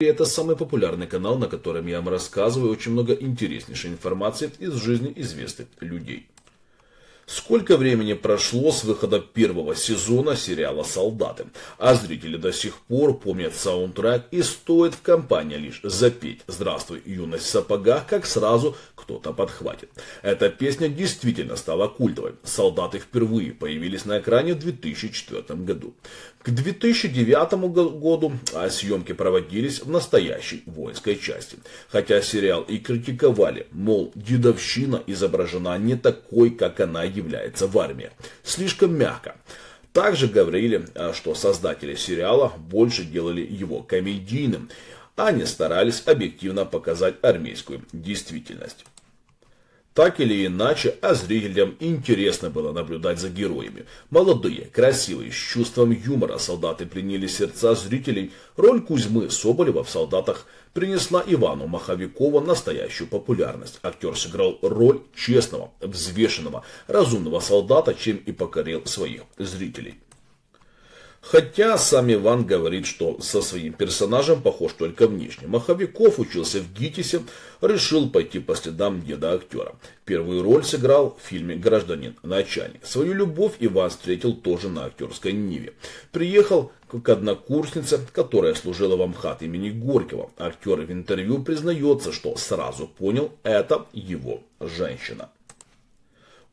Это самый популярный канал, на котором я вам рассказываю очень много интереснейшей информации из жизни известных людей. Сколько времени прошло с выхода первого сезона сериала «Солдаты», а зрители до сих пор помнят саундтрек и стоит в компании лишь запеть «Здравствуй, юность в сапогах», как сразу кто-то подхватит. Эта песня действительно стала культовой. «Солдаты» впервые появились на экране в 2004 году. К 2009 году а съемки проводились в настоящей воинской части. Хотя сериал и критиковали, мол, дедовщина изображена не такой, как она есть является в армии. Слишком мягко. Также говорили, э, что создатели сериала больше делали его комедийным, а не старались объективно показать армейскую действительность. Так или иначе, а зрителям интересно было наблюдать за героями. Молодые, красивые, с чувством юмора солдаты пленили сердца зрителей. Роль Кузьмы Соболева в «Солдатах» принесла Ивану Маховикову настоящую популярность. Актер сыграл роль честного, взвешенного, разумного солдата, чем и покорил своих зрителей. Хотя сам Иван говорит, что со своим персонажем похож только внешне. Маховиков учился в ГИТИСе, решил пойти по следам деда актера. Первую роль сыграл в фильме «Гражданин начальник». Свою любовь Иван встретил тоже на актерской Ниве. Приехал к однокурснице, которая служила в амхат имени Горького. Актер в интервью признается, что сразу понял, это его женщина.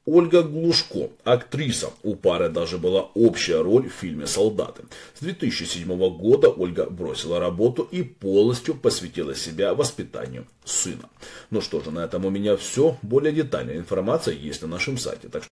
Ольга Глушко, актриса. У пары даже была общая роль в фильме «Солдаты». С 2007 года Ольга бросила работу и полностью посвятила себя воспитанию сына. Ну что же, на этом у меня все. Более детальная информация есть на нашем сайте. Так что